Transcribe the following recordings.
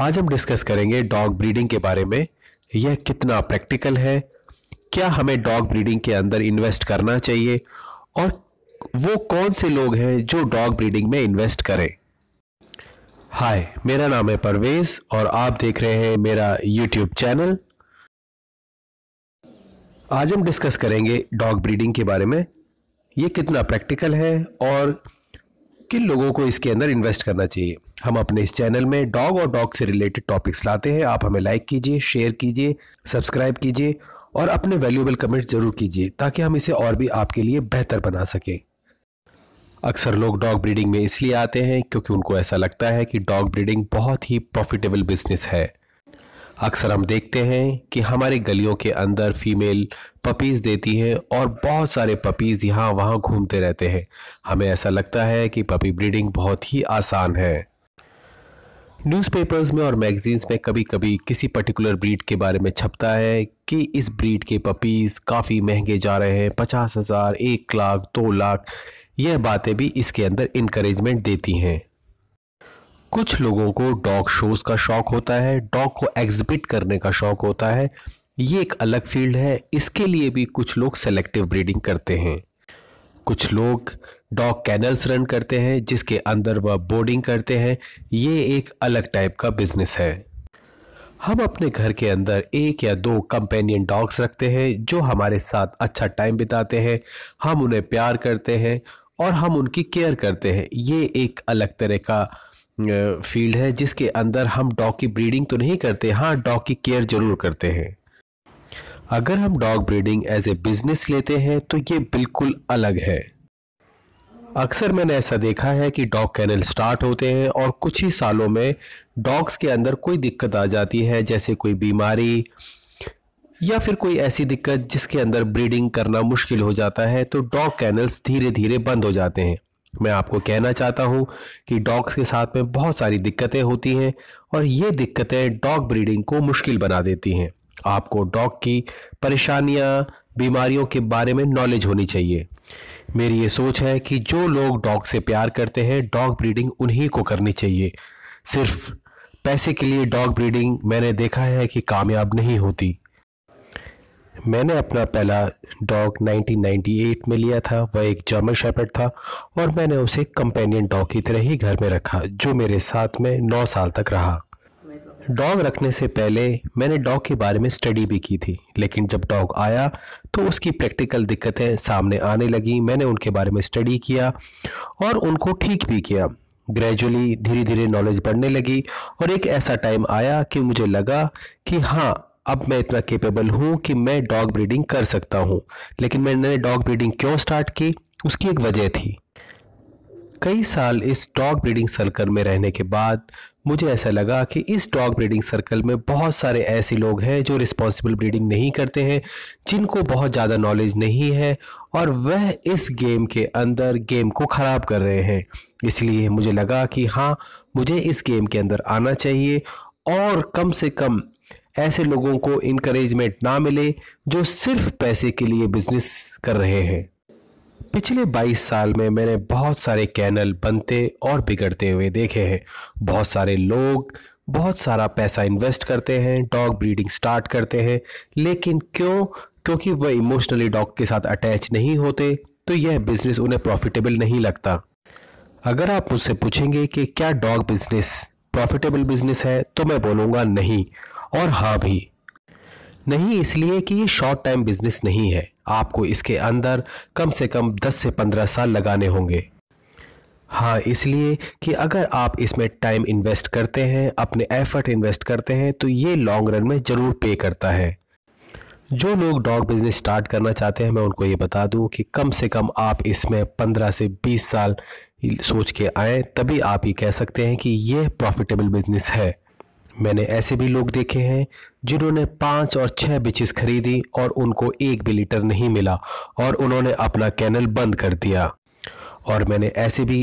आज हम डिस्कस करेंगे डॉग ब्रीडिंग के बारे में यह कितना प्रैक्टिकल है क्या हमें डॉग ब्रीडिंग के अंदर इन्वेस्ट करना चाहिए और वो कौन से लोग हैं जो डॉग ब्रीडिंग में इन्वेस्ट करें हाय मेरा नाम है परवेज और आप देख रहे हैं मेरा यूट्यूब चैनल आज हम डिस्कस करेंगे डॉग ब्रीडिंग के बारे में ये कितना प्रैक्टिकल है और किन लोगों को इसके अंदर इन्वेस्ट करना चाहिए हम अपने इस चैनल में डॉग और डॉग से रिलेटेड टॉपिक्स लाते हैं आप हमें लाइक कीजिए शेयर कीजिए सब्सक्राइब कीजिए और अपने वैल्यूएबल कमेंट जरूर कीजिए ताकि हम इसे और भी आपके लिए बेहतर बना सकें अक्सर लोग डॉग ब्रीडिंग में इसलिए आते हैं क्योंकि उनको ऐसा लगता है कि डॉग ब्रीडिंग बहुत ही प्रॉफिटेबल बिजनेस है अक्सर हम देखते हैं कि हमारे गलियों के अंदर फीमेल पपीज़ देती हैं और बहुत सारे पपीज़ यहाँ वहाँ घूमते रहते हैं हमें ऐसा लगता है कि पपी ब्रीडिंग बहुत ही आसान है न्यूज़पेपर्स में और मैगजीन्स में कभी कभी किसी पर्टिकुलर ब्रीड के बारे में छपता है कि इस ब्रीड के पपीज़ काफ़ी महंगे जा रहे हैं पचास हज़ार एक लाख दो लाख यह बातें भी इसके अंदर इनक्रेजमेंट देती हैं कुछ लोगों को डॉग शोज का शौक होता है डॉग को एग्जिबिट करने का शौक होता है ये एक अलग फील्ड है इसके लिए भी कुछ लोग सेलेक्टिव ब्रीडिंग करते हैं कुछ लोग डॉग कैनल्स रन करते हैं जिसके अंदर वह बोर्डिंग करते हैं ये एक अलग टाइप का बिजनेस है हम अपने घर के अंदर एक या दो कंपेनियन डॉग्स रखते हैं जो हमारे साथ अच्छा टाइम बिताते हैं हम उन्हें प्यार करते हैं और हम उनकी केयर करते हैं ये एक अलग तरह का फील्ड है जिसके अंदर हम डॉग की ब्रीडिंग तो नहीं करते हाँ डॉग की केयर जरूर करते हैं अगर हम dog breeding as a business लेते हैं तो ये बिल्कुल अलग है अक्सर मैंने ऐसा देखा है कि डॉग कैनल स्टार्ट होते हैं और कुछ ही सालों में डॉग्स के अंदर कोई दिक्कत आ जाती है जैसे कोई बीमारी या फिर कोई ऐसी दिक्कत जिसके अंदर ब्रीडिंग करना मुश्किल हो जाता है तो डॉग कैनल्स धीरे धीरे बंद हो जाते हैं मैं आपको कहना चाहता हूँ कि डॉग्स के साथ में बहुत सारी दिक्कतें होती हैं और ये दिक्कतें डॉग ब्रीडिंग को मुश्किल बना देती हैं आपको डॉग की परेशानियाँ बीमारियों के बारे में नॉलेज होनी चाहिए मेरी ये सोच है कि जो लोग डॉग से प्यार करते हैं डॉग ब्रीडिंग उन्हीं को करनी चाहिए सिर्फ पैसे के लिए डॉग ब्रीडिंग मैंने देखा है कि कामयाब नहीं होती मैंने अपना पहला डॉग 1998 में लिया था वह एक जर्मन शेपर्ड था और मैंने उसे कंपेनियन डॉग की तरह ही घर में रखा जो मेरे साथ में नौ साल तक रहा डॉग रखने से पहले मैंने डॉग के बारे में स्टडी भी की थी लेकिन जब डॉग आया तो उसकी प्रैक्टिकल दिक्कतें सामने आने लगी मैंने उनके बारे में स्टडी किया और उनको ठीक भी किया ग्रेजुअली धीरे धीरे नॉलेज बढ़ने लगी और एक ऐसा टाइम आया कि मुझे लगा कि हाँ अब मैं इतना केपेबल हूँ कि मैं डॉग ब्रीडिंग कर सकता हूँ लेकिन मैंने डॉग ब्रीडिंग क्यों स्टार्ट की उसकी एक वजह थी कई साल इस डॉग ब्रीडिंग सर्कल में रहने के बाद मुझे ऐसा लगा कि इस डॉग ब्रीडिंग सर्कल में बहुत सारे ऐसे लोग हैं जो रिस्पॉन्सिबल ब्रीडिंग नहीं करते हैं जिनको बहुत ज़्यादा नॉलेज नहीं है और वह इस गेम के अंदर गेम को ख़राब कर रहे हैं इसलिए मुझे लगा कि हाँ मुझे इस गेम के अंदर आना चाहिए और कम से कम ऐसे लोगों को इनक्रेजमेंट ना मिले जो सिर्फ पैसे के लिए बिजनेस कर रहे हैं पिछले 22 साल में मैंने बहुत सारे कैनल बनते और बिगड़ते हुए देखे हैं बहुत सारे लोग बहुत सारा पैसा इन्वेस्ट करते हैं डॉग ब्रीडिंग स्टार्ट करते हैं लेकिन क्यों क्योंकि वह इमोशनली डॉग के साथ अटैच नहीं होते तो यह बिजनेस उन्हें प्रॉफिटेबल नहीं लगता अगर आप मुझसे पूछेंगे कि क्या डॉग बिजनेस प्रॉफिटेबल बिजनेस है तो मैं बोलूँगा नहीं और हाँ भी नहीं इसलिए कि ये शॉर्ट टाइम बिजनेस नहीं है आपको इसके अंदर कम से कम 10 से 15 साल लगाने होंगे हाँ इसलिए कि अगर आप इसमें टाइम इन्वेस्ट करते हैं अपने एफर्ट इन्वेस्ट करते हैं तो ये लॉन्ग रन में ज़रूर पे करता है जो लोग डॉग बिजनेस स्टार्ट करना चाहते हैं मैं उनको ये बता दूं कि कम से कम आप इसमें 15 से 20 साल सोच के आएँ तभी आप ये कह सकते हैं कि ये प्रॉफिटेबल बिजनेस है मैंने ऐसे भी लोग देखे हैं जिन्होंने पाँच और छः बिचेस खरीदी और उनको एक भी लीटर नहीं मिला और उन्होंने अपना कैनल बंद कर दिया और मैंने ऐसे भी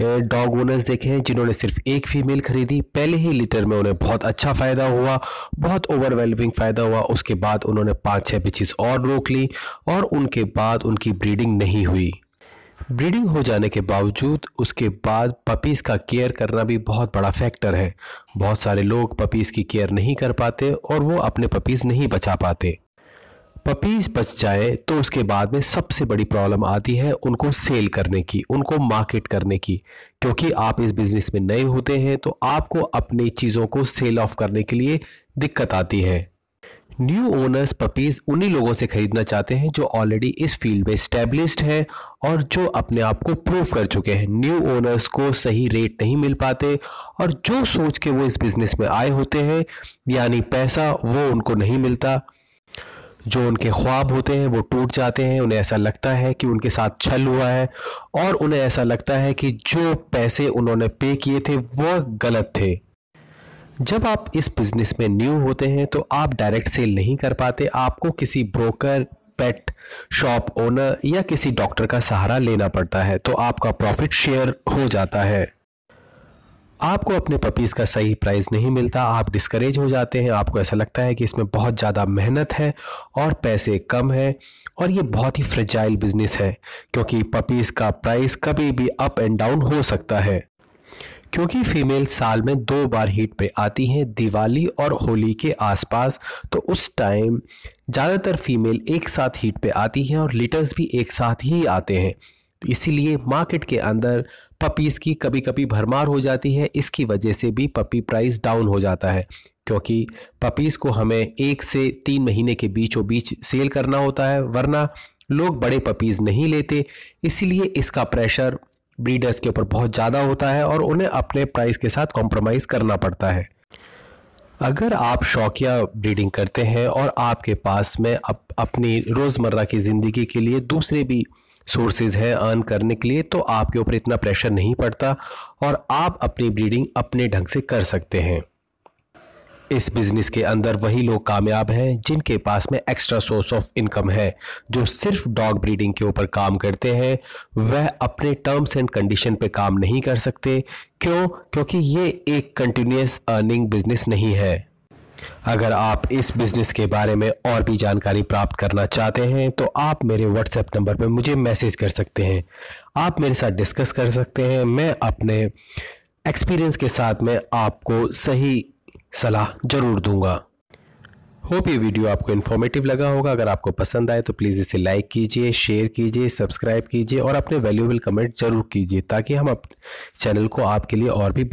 डॉग ओनर्स देखे हैं जिन्होंने सिर्फ एक फीमेल खरीदी पहले ही लीटर में उन्हें बहुत अच्छा फ़ायदा हुआ बहुत ओवरवेलमिंग फ़ायदा हुआ उसके बाद उन्होंने पाँच छः बिचेस और रोक ली और उनके बाद उनकी ब्रीडिंग नहीं हुई ब्रीडिंग हो जाने के बावजूद उसके बाद पपीज़ का केयर करना भी बहुत बड़ा फैक्टर है बहुत सारे लोग पपीज़ की केयर नहीं कर पाते और वो अपने पपीज़ नहीं बचा पाते पपीज़ बच जाए तो उसके बाद में सबसे बड़ी प्रॉब्लम आती है उनको सेल करने की उनको मार्केट करने की क्योंकि आप इस बिज़नेस में नए होते हैं तो आपको अपनी चीज़ों को सेल ऑफ करने के लिए दिक्कत आती है न्यू ओनर्स पपीज़ उन्हीं लोगों से ख़रीदना चाहते हैं जो ऑलरेडी इस फील्ड में स्टेब्लिश्ड हैं और जो अपने आप को प्रूव कर चुके हैं न्यू ओनर्स को सही रेट नहीं मिल पाते और जो सोच के वो इस बिज़नेस में आए होते हैं यानी पैसा वो उनको नहीं मिलता जो उनके ख्वाब होते हैं वो टूट जाते हैं उन्हें ऐसा लगता है कि उनके साथ छल हुआ है और उन्हें ऐसा लगता है कि जो पैसे उन्होंने पे किए थे वह गलत थे जब आप इस बिज़नेस में न्यू होते हैं तो आप डायरेक्ट सेल नहीं कर पाते आपको किसी ब्रोकर पेट शॉप ओनर या किसी डॉक्टर का सहारा लेना पड़ता है तो आपका प्रॉफिट शेयर हो जाता है आपको अपने पपीज़ का सही प्राइस नहीं मिलता आप डिस्करेज हो जाते हैं आपको ऐसा लगता है कि इसमें बहुत ज़्यादा मेहनत है और पैसे कम है और ये बहुत ही फ्रेजाइल बिजनेस है क्योंकि पपीज़ का प्राइस कभी भी अप एंड डाउन हो सकता है क्योंकि फीमेल साल में दो बार हीट पे आती हैं दिवाली और होली के आसपास तो उस टाइम ज़्यादातर फीमेल एक साथ हीट पे आती हैं और लीटर्स भी एक साथ ही आते हैं इसीलिए मार्केट के अंदर पपीज़ की कभी कभी भरमार हो जाती है इसकी वजह से भी पपी प्राइस डाउन हो जाता है क्योंकि पपीज़ को हमें एक से तीन महीने के बीचों बीच सेल करना होता है वरना लोग बड़े पपीज़ नहीं लेते इसीलिए इसका प्रेशर ब्रीडर्स के ऊपर बहुत ज़्यादा होता है और उन्हें अपने प्राइस के साथ कॉम्प्रोमाइज़ करना पड़ता है अगर आप शौकिया ब्रीडिंग करते हैं और आपके पास में अप, अपनी रोज़मर्रा की ज़िंदगी के लिए दूसरे भी सोर्सेज हैं अर्न करने के लिए तो आपके ऊपर इतना प्रेशर नहीं पड़ता और आप अपनी ब्रीडिंग अपने ढंग से कर सकते हैं इस बिजनेस के अंदर वही लोग कामयाब हैं जिनके पास में एक्स्ट्रा सोर्स ऑफ इनकम है जो सिर्फ डॉग ब्रीडिंग के ऊपर काम करते हैं वह अपने टर्म्स एंड कंडीशन पे काम नहीं कर सकते क्यों क्योंकि ये एक कंटिन्यूस अर्निंग बिजनेस नहीं है अगर आप इस बिज़नेस के बारे में और भी जानकारी प्राप्त करना चाहते हैं तो आप मेरे व्हाट्सएप नंबर पर मुझे मैसेज कर सकते हैं आप मेरे साथ डिस्कस कर सकते हैं मैं अपने एक्सपीरियंस के साथ में आपको सही सलाह ज़रूर दूंगा होप ये वीडियो आपको इन्फॉर्मेटिव लगा होगा अगर आपको पसंद आए तो प्लीज़ इसे लाइक कीजिए शेयर कीजिए सब्सक्राइब कीजिए और अपने वैल्यूबल कमेंट जरूर कीजिए ताकि हम अपने चैनल को आपके लिए और भी